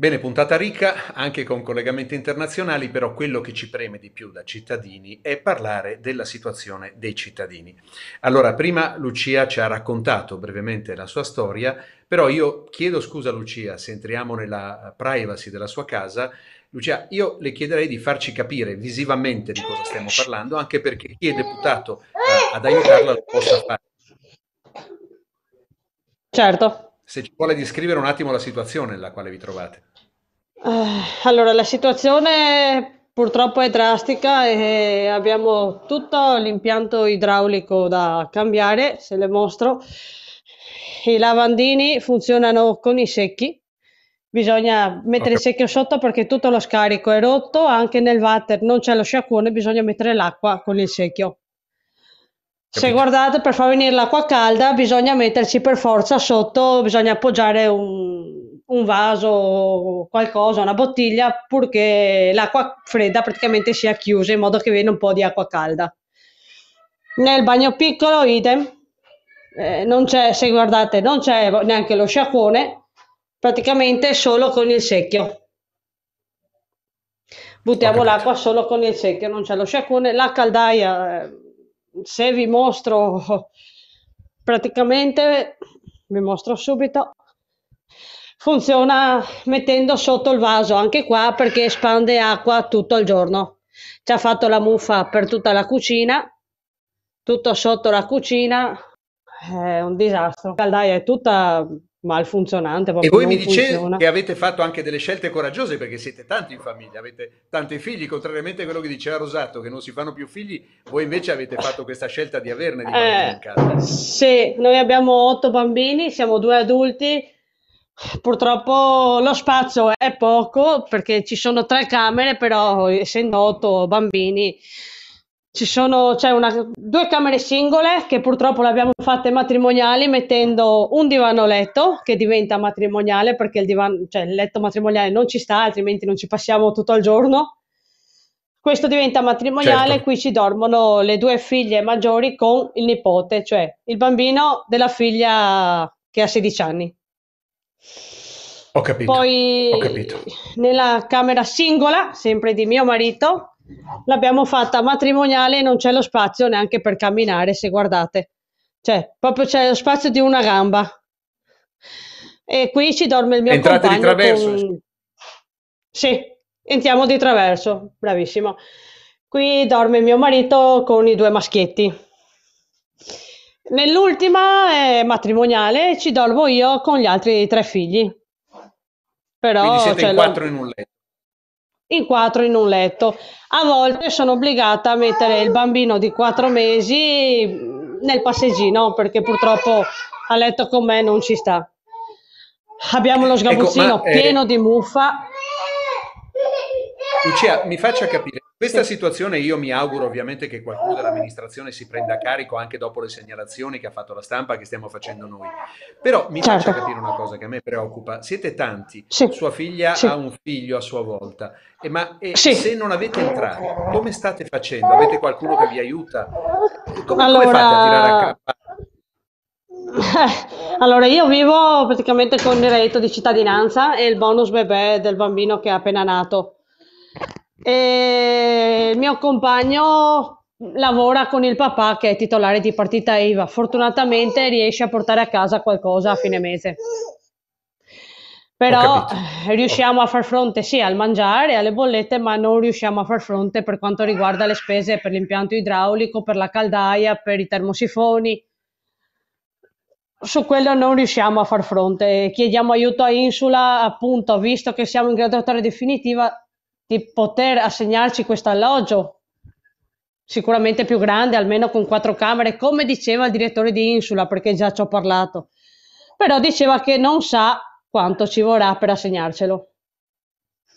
Bene, puntata ricca anche con collegamenti internazionali, però quello che ci preme di più da cittadini è parlare della situazione dei cittadini. Allora, prima Lucia ci ha raccontato brevemente la sua storia, però io chiedo scusa a Lucia se entriamo nella privacy della sua casa. Lucia, io le chiederei di farci capire visivamente di cosa stiamo parlando, anche perché chi è deputato a, eh, ad aiutarla lo possa fare. Certo. Se ci vuole descrivere un attimo la situazione nella quale vi trovate. Eh, allora, la situazione purtroppo è drastica e abbiamo tutto l'impianto idraulico da cambiare, se le mostro. I lavandini funzionano con i secchi, bisogna mettere il secchio sotto perché tutto lo scarico è rotto, anche nel water non c'è lo sciacquone, bisogna mettere l'acqua con il secchio. Se guardate, per far venire l'acqua calda bisogna metterci per forza sotto, bisogna appoggiare un, un vaso, qualcosa, una bottiglia, purché l'acqua fredda praticamente sia chiusa in modo che venga un po' di acqua calda. Nel bagno piccolo, idem, eh, non c'è, se guardate, non c'è neanche lo sciacquone, praticamente solo con il secchio. Buttiamo l'acqua solo con il secchio, non c'è lo sciacquone. La caldaia, eh, se vi mostro, praticamente vi mostro subito funziona mettendo sotto il vaso anche qua perché espande acqua tutto il giorno ci ha fatto la muffa per tutta la cucina tutto sotto la cucina è un disastro la caldaia è tutta malfunzionante e voi mi dicete che avete fatto anche delle scelte coraggiose perché siete tanti in famiglia avete tanti figli contrariamente a quello che diceva Rosato che non si fanno più figli voi invece avete fatto questa scelta di averne di eh, in casa sì noi abbiamo otto bambini siamo due adulti Purtroppo lo spazio è poco perché ci sono tre camere, però essendo otto bambini ci sono, c'è una, due camere singole che purtroppo le abbiamo fatte matrimoniali mettendo un divano letto che diventa matrimoniale perché il, divano, cioè il letto matrimoniale non ci sta, altrimenti non ci passiamo tutto il giorno. Questo diventa matrimoniale, certo. qui ci dormono le due figlie maggiori con il nipote, cioè il bambino della figlia che ha 16 anni. Ho capito. Poi ho capito. nella camera singola, sempre di mio marito, l'abbiamo fatta matrimoniale e non c'è lo spazio neanche per camminare, se guardate. Cioè, proprio c'è lo spazio di una gamba. E qui ci dorme il mio Entrate compagno. Entrate di traverso. Con... Sì, entriamo di traverso, bravissimo. Qui dorme mio marito con i due maschietti Nell'ultima è eh, matrimoniale ci dormo io con gli altri tre figli. Però, Quindi siete cioè, in quattro in un letto. In quattro in un letto. A volte sono obbligata a mettere il bambino di quattro mesi mm, nel passeggino perché purtroppo a letto con me non ci sta. Abbiamo lo sgabuzzino ecco, ma, eh... pieno di muffa Lucia, mi faccia capire, questa situazione io mi auguro ovviamente che qualcuno dell'amministrazione si prenda a carico anche dopo le segnalazioni che ha fatto la stampa che stiamo facendo noi, però mi certo. faccia capire una cosa che a me preoccupa, siete tanti, sì. sua figlia sì. ha un figlio a sua volta, e eh, ma e eh, sì. se non avete entrati, come state facendo? Avete qualcuno che vi aiuta? Come, allora... come fate a tirare a capo? Allora, io vivo praticamente con il reddito di cittadinanza e il bonus bebè del bambino che è appena nato. E il mio compagno lavora con il papà che è titolare di partita IVA. Fortunatamente riesce a portare a casa qualcosa a fine mese. Però eh, riusciamo a far fronte sì al mangiare e alle bollette, ma non riusciamo a far fronte per quanto riguarda le spese per l'impianto idraulico, per la caldaia, per i termosifoni. Su quello non riusciamo a far fronte. Chiediamo aiuto a Insula, appunto, visto che siamo in graduatoria definitiva, di poter assegnarci questo alloggio, sicuramente più grande, almeno con quattro camere, come diceva il direttore di Insula, perché già ci ho parlato, però diceva che non sa quanto ci vorrà per assegnarcelo.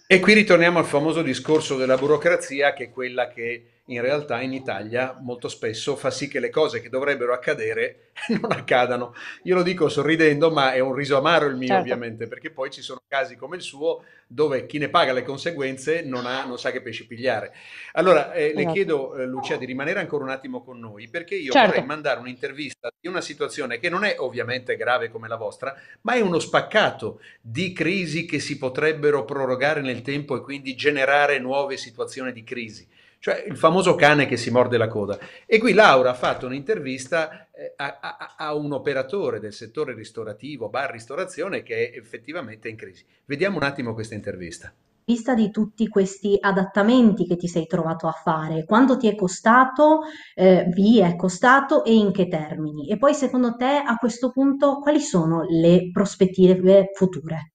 E qui ritorniamo al famoso discorso della burocrazia, che è quella che in realtà in Italia molto spesso fa sì che le cose che dovrebbero accadere non accadano. Io lo dico sorridendo, ma è un riso amaro il mio certo. ovviamente, perché poi ci sono casi come il suo dove chi ne paga le conseguenze non, ha, non sa che pesci pigliare. Allora eh, le esatto. chiedo, eh, Lucia, di rimanere ancora un attimo con noi, perché io certo. vorrei mandare un'intervista di una situazione che non è ovviamente grave come la vostra, ma è uno spaccato di crisi che si potrebbero prorogare nel tempo e quindi generare nuove situazioni di crisi cioè il famoso cane che si morde la coda. E qui Laura ha fatto un'intervista eh, a, a, a un operatore del settore ristorativo, bar ristorazione, che è effettivamente in crisi. Vediamo un attimo questa intervista vista di tutti questi adattamenti che ti sei trovato a fare, quanto ti è costato, eh, vi è costato e in che termini? E poi secondo te a questo punto quali sono le prospettive future?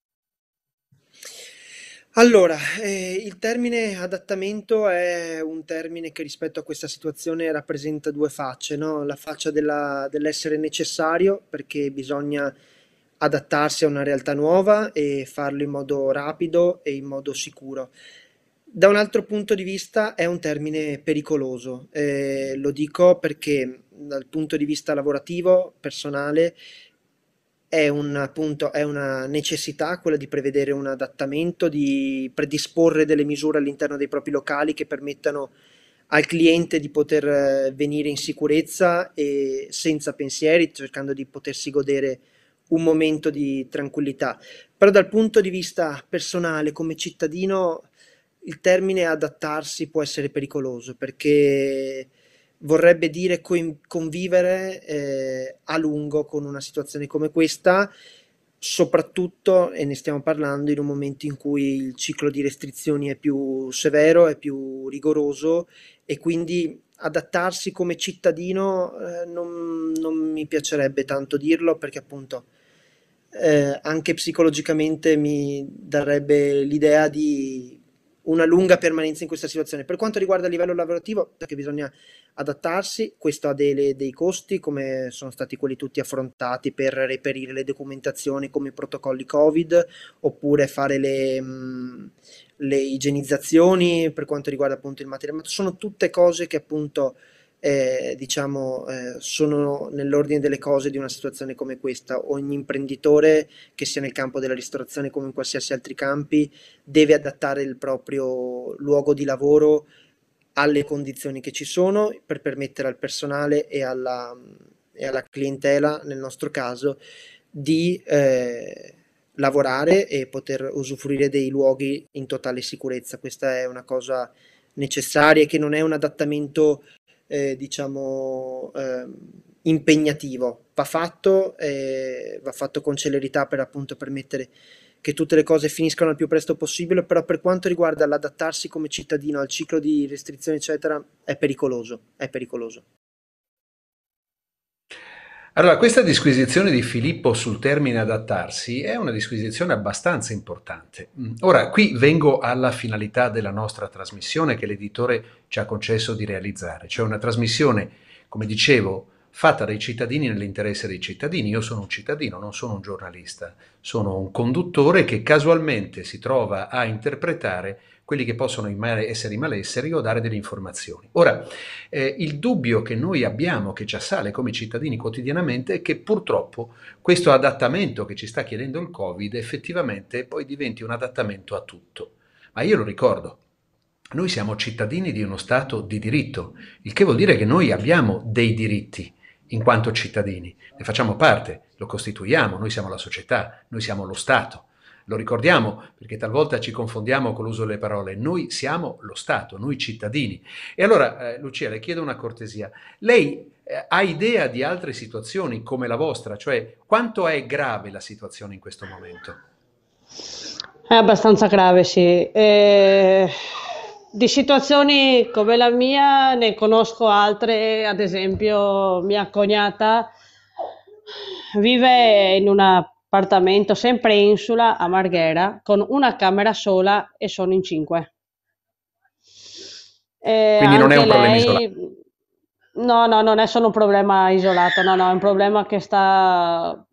Allora, eh, il termine adattamento è un termine che rispetto a questa situazione rappresenta due facce, no, la faccia della dell'essere necessario, perché bisogna adattarsi a una realtà nuova e farlo in modo rapido e in modo sicuro. Da un altro punto di vista è un termine pericoloso, ehm, lo dico perché dal punto di vista lavorativo, personale è, un, appunto, è una necessità quella di prevedere un adattamento, di predisporre delle misure all'interno dei propri locali che permettano al cliente di poter eh, venire in sicurezza e senza pensieri, cercando di potersi godere un momento di tranquillità. Però dal punto di vista personale, come cittadino, il termine adattarsi può essere pericoloso perché vorrebbe dire co- convivere eh, a lungo con una situazione come questa, soprattutto, e ne stiamo parlando, in un momento in cui il ciclo di restrizioni è più severo, è più rigoroso e quindi adattarsi come cittadino eh, non, non, mi piacerebbe tanto dirlo perché appunto eh, anche psicologicamente mi darebbe l'idea di una lunga permanenza in questa situazione. Per quanto riguarda il livello lavorativo, perché bisogna adattarsi, questo ha dei, dei costi, come sono stati quelli tutti affrontati per reperire le documentazioni come i protocolli Covid, oppure fare le, mh, mm, le igienizzazioni per quanto riguarda appunto il materiale, sono tutte cose che appunto eh, diciamo, eh, sono nell'ordine delle cose di una situazione come questa. Ogni imprenditore, che sia nel campo della ristorazione come in qualsiasi altri campi, deve adattare il proprio luogo di lavoro alle condizioni che ci sono per permettere al personale e alla, e alla clientela, nel nostro caso, di eh, lavorare e poter usufruire dei luoghi in totale sicurezza. Questa è una cosa necessaria che non è un adattamento eh, diciamo, eh, impegnativo, va fatto, eh, va fatto con celerità per appunto permettere che tutte le cose finiscano il più presto possibile, però per quanto riguarda l'adattarsi come cittadino al ciclo di restrizioni eccetera è pericoloso, è pericoloso. Allora, questa disquisizione di Filippo sul termine adattarsi è una disquisizione abbastanza importante. Mm, ora, qui vengo alla finalità della nostra trasmissione che l'editore ci ha concesso di realizzare, cioè una trasmissione, come dicevo, fatta dai cittadini nell'interesse dei cittadini. Io sono un cittadino, non sono un giornalista, sono un conduttore che casualmente si trova a interpretare quelli che possono essere i malesseri o dare delle informazioni. Ora, eh, il dubbio che noi abbiamo, che ci assale come cittadini quotidianamente, è che purtroppo questo adattamento che ci sta chiedendo il Covid effettivamente poi diventi un adattamento a tutto. Ma io lo ricordo, noi siamo cittadini di uno Stato di diritto, il che vuol dire che noi abbiamo dei diritti in quanto cittadini, ne facciamo parte, lo costituiamo, noi siamo la società, noi siamo lo Stato. Lo ricordiamo perché talvolta ci confondiamo con l'uso delle parole. Noi siamo lo Stato, noi cittadini. E allora, eh, Lucia, le chiedo una cortesia. Lei eh, ha idea di altre situazioni come la vostra? Cioè, quanto è grave la situazione in questo momento? È abbastanza grave, sì. Eh, di situazioni come la mia ne conosco altre, ad esempio mia cognata vive in una appartamento sempre insula a Marghera con una camera sola e sono in cinque. E eh, Quindi non è un lei... problema isolato. No, no, non è solo un problema isolato, no, no, è un problema che sta,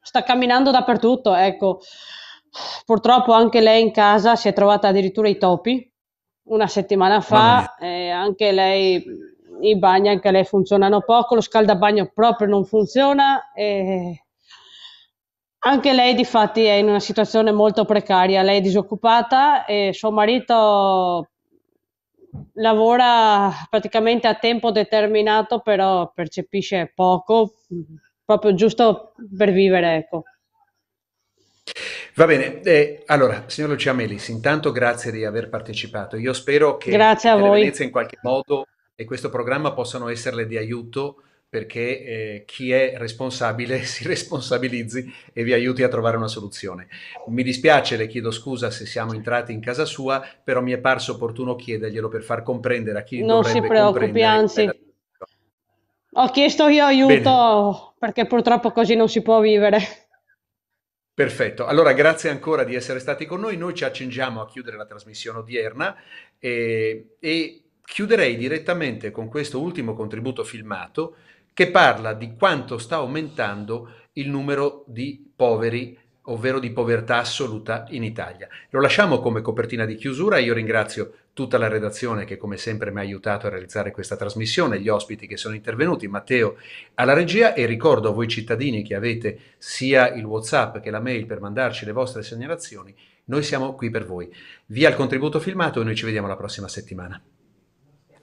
sta camminando dappertutto, ecco. Purtroppo anche lei in casa si è trovata addirittura i topi una settimana fa, eh, anche lei, i bagni anche lei funzionano poco, lo scaldabagno proprio non funziona e anche lei, difatti, è in una situazione molto precaria. Lei è disoccupata e suo marito lavora praticamente a tempo determinato, però percepisce poco, proprio giusto per vivere, ecco. Va bene, eh, allora, signor Lucia Melis, intanto grazie di aver partecipato. Io spero che la Venezia in qualche modo e questo programma possano esserle di aiuto perché eh, chi è responsabile si responsabilizzi e vi aiuti a trovare una soluzione. Mi dispiace, le chiedo scusa se siamo entrati in casa sua, però mi è parso opportuno chiederglielo per far comprendere a chi non dovrebbe si preoccupi, anzi. La... Ho chiesto io aiuto Bene. perché purtroppo così non si può vivere. Perfetto, allora grazie ancora di essere stati con noi, noi ci accingiamo a chiudere la trasmissione odierna e, eh, e chiuderei direttamente con questo ultimo contributo filmato che parla di quanto sta aumentando il numero di poveri ovvero di povertà assoluta in Italia. Lo lasciamo come copertina di chiusura, io ringrazio tutta la redazione che come sempre mi ha aiutato a realizzare questa trasmissione, gli ospiti che sono intervenuti, Matteo alla regia e ricordo a voi cittadini che avete sia il Whatsapp che la mail per mandarci le vostre segnalazioni, noi siamo qui per voi. Via il contributo filmato e noi ci vediamo la prossima settimana.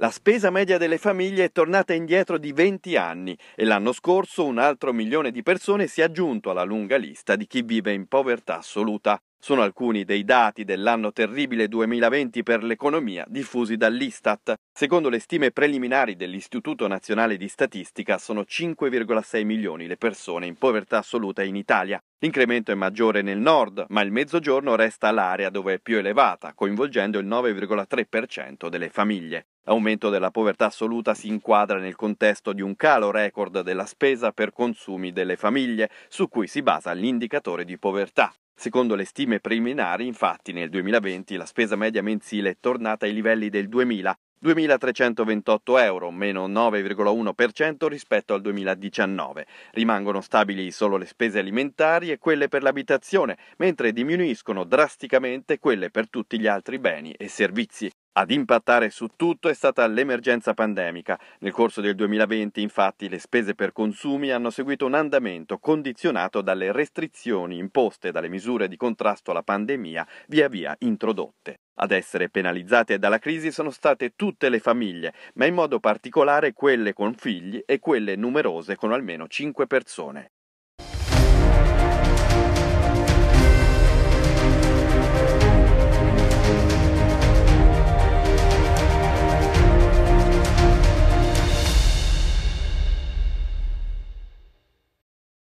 La spesa media delle famiglie è tornata indietro di 20 anni e l'anno scorso un altro milione di persone si è aggiunto alla lunga lista di chi vive in povertà assoluta. Sono alcuni dei dati dell'anno terribile 2020 per l'economia diffusi dall'Istat. Secondo le stime preliminari dell'Istituto Nazionale di Statistica sono 5,6 milioni le persone in povertà assoluta in Italia. L'incremento è maggiore nel nord, ma il mezzogiorno resta l'area dove è più elevata, coinvolgendo il 9,3% delle famiglie. L'aumento della povertà assoluta si inquadra nel contesto di un calo record della spesa per consumi delle famiglie, su cui si basa l'indicatore di povertà. Secondo le stime preliminari, infatti, nel 2020 la spesa media mensile è tornata ai livelli del 2000, 2.328 euro, meno 9,1% rispetto al 2019. Rimangono stabili solo le spese alimentari e quelle per l'abitazione, mentre diminuiscono drasticamente quelle per tutti gli altri beni e servizi. Ad impattare su tutto è stata l'emergenza pandemica. Nel corso del 2020, infatti, le spese per consumi hanno seguito un andamento condizionato dalle restrizioni imposte dalle misure di contrasto alla pandemia via via introdotte. Ad essere penalizzate dalla crisi sono state tutte le famiglie, ma in modo particolare quelle con figli e quelle numerose con almeno 5 persone.